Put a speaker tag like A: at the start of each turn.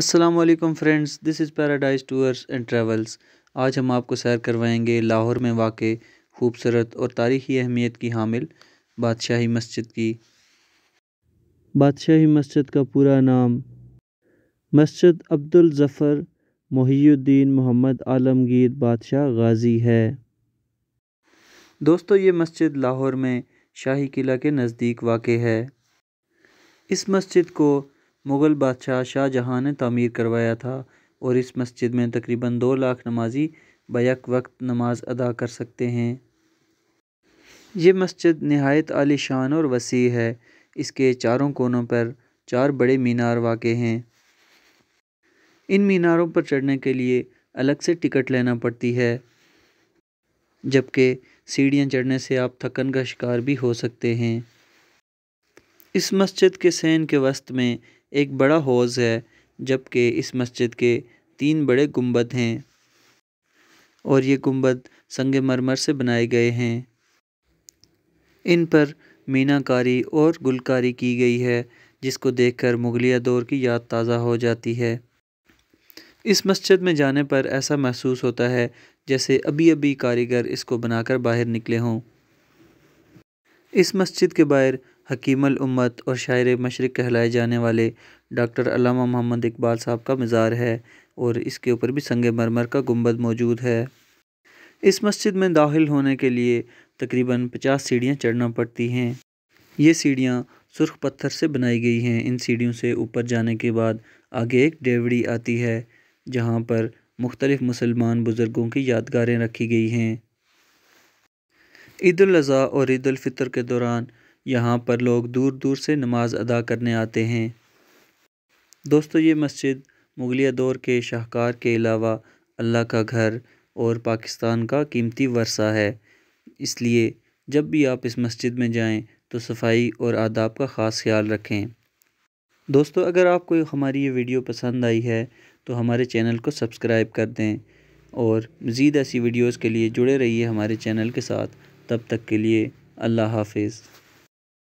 A: अस्सलाम वालेकुम friends this is paradise tours and travels आज हम आपको सैर करवाएंगे लाहौर में वाक़ खूबसूरत और तारीख़ी अहमियत की हामिल बादशाही मस्जिद की बादशाही मस्जिद का पूरा नाम मस्जिद अब्दुल ज़फ़र मोहीद्दीन मोहम्मद आलमगीर बादशाह गाजी है दोस्तों ये मस्जिद लाहौर में शाही किला के नज़दीक वाक़ है इस मस्जिद को मुग़ल बादशाह शाहजहाँ ने तमीर करवाया था और इस मस्जिद में तकरीबन दो लाख नमाजी बैक वक्त नमाज अदा कर सकते हैं ये मस्जिद नहायत आलीशान और वसी है इसके चारों कोनों पर चार बड़े मीनार वाक़ हैं इन मीनारों पर चढ़ने के लिए अलग से टिकट लेना पड़ती है जबकि सीढ़ियाँ चढ़ने से आप थकन का शिकार भी हो सकते हैं इस मस्जिद के सैन के वस्त में एक बड़ा हौज है जबकि इस मस्जिद के तीन बड़े गुंबद हैं और ये गुंबद मरमर से बनाए गए हैं इन पर मीनाकारी और गुलकारी की गई है जिसको देखकर मुगलिया दौर की याद ताज़ा हो जाती है इस मस्जिद में जाने पर ऐसा महसूस होता है जैसे अभी अभी कारीगर इसको बनाकर बाहर निकले हों इस मस्जिद के बाहर हकीमल उम्मत और शायर मशरक़ कहलाए जाने वाले डॉक्टर अलामा मोहम्मद इकबाल साहब का मज़ार है और इसके ऊपर भी संग मरमर का गुम्बद मौजूद है इस मस्जिद में दाखिल होने के लिए तकरीबन पचास सीढ़ियाँ चढ़ना पड़ती हैं ये सीढ़ियाँ सुर्ख पत्थर से बनाई गई हैं इन सीढ़ियों से ऊपर जाने के बाद आगे एक डेवड़ी आती है जहाँ पर मुख्तलिफ़ मुसलमान बुज़ुर्गों की यादगारें रखी गई हैं ईद और ईदालफ़ितर के दौरान यहाँ पर लोग दूर दूर से नमाज़ अदा करने आते हैं दोस्तों ये मस्जिद मुगलिया दौर के शाहकार के अलावा अल्लाह का घर और पाकिस्तान का कीमती वर्षा है इसलिए जब भी आप इस मस्जिद में जाएं तो सफाई और आदाब का ख़ास ख्याल रखें दोस्तों अगर आपको हमारी ये वीडियो पसंद आई है तो हमारे चैनल को सब्सक्राइब कर दें और मज़ीद ऐसी वीडियोज़ के लिए जुड़े रहिए हमारे चैनल के साथ तब तक के लिए अल्लाह हाफिज़